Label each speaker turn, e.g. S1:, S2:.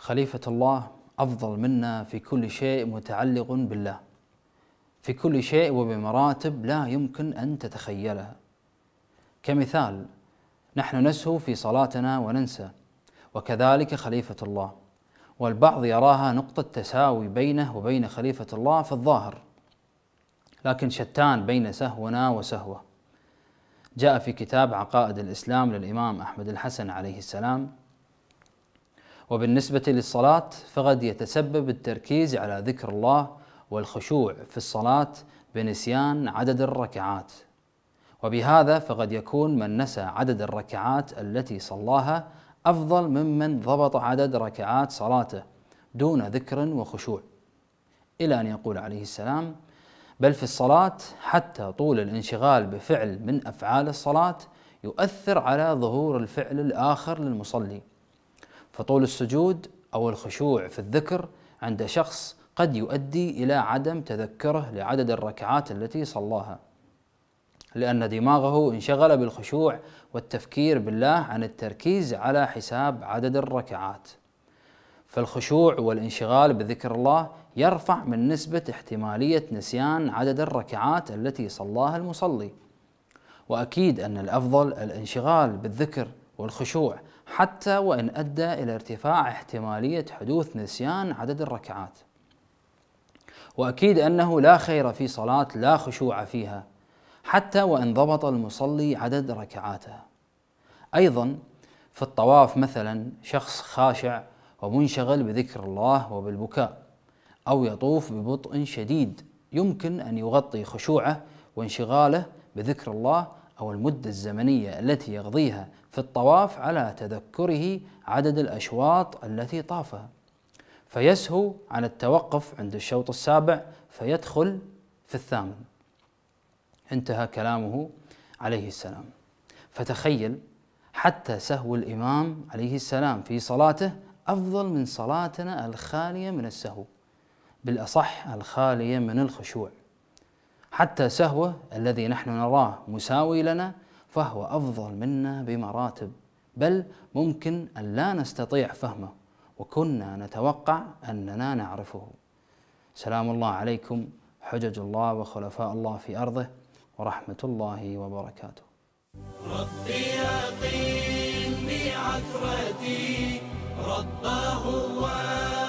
S1: خليفة الله أفضل منا في كل شيء متعلق بالله في كل شيء وبمراتب لا يمكن أن تتخيلها كمثال نحن نسهو في صلاتنا وننسى وكذلك خليفة الله والبعض يراها نقطة تساوي بينه وبين خليفة الله في الظاهر لكن شتان بين سهونا وسهوه جاء في كتاب عقائد الإسلام للإمام أحمد الحسن عليه السلام وبالنسبة للصلاة فقد يتسبب التركيز على ذكر الله والخشوع في الصلاة بنسيان عدد الركعات وبهذا فقد يكون من نسى عدد الركعات التي صلاها أفضل ممن ضبط عدد ركعات صلاته دون ذكر وخشوع إلى أن يقول عليه السلام بل في الصلاة حتى طول الانشغال بفعل من أفعال الصلاة يؤثر على ظهور الفعل الآخر للمصلي فطول السجود أو الخشوع في الذكر عند شخص قد يؤدي إلى عدم تذكره لعدد الركعات التي صلاها لأن دماغه انشغل بالخشوع والتفكير بالله عن التركيز على حساب عدد الركعات فالخشوع والانشغال بذكر الله يرفع من نسبة احتمالية نسيان عدد الركعات التي صلاها المصلي وأكيد أن الأفضل الانشغال بالذكر والخشوع حتى وإن أدى إلى ارتفاع احتمالية حدوث نسيان عدد الركعات وأكيد أنه لا خير في صلاة لا خشوع فيها حتى وإن ضبط المصلي عدد ركعاته. أيضا في الطواف مثلا شخص خاشع ومنشغل بذكر الله وبالبكاء أو يطوف ببطء شديد يمكن أن يغطي خشوعه وانشغاله بذكر الله أو المدة الزمنية التي يقضيها في الطواف على تذكره عدد الأشواط التي طافها فيسهو عن التوقف عند الشوط السابع فيدخل في الثامن انتهى كلامه عليه السلام فتخيل حتى سهو الإمام عليه السلام في صلاته أفضل من صلاتنا الخالية من السهو بالأصح الخالية من الخشوع حتى سهوه الذي نحن نراه مساوي لنا فهو افضل منا بمراتب بل ممكن ان لا نستطيع فهمه وكنا نتوقع اننا نعرفه سلام الله عليكم حجج الله وخلفاء الله في ارضه ورحمه الله وبركاته
S2: ربي يقيم بعثرتي رباه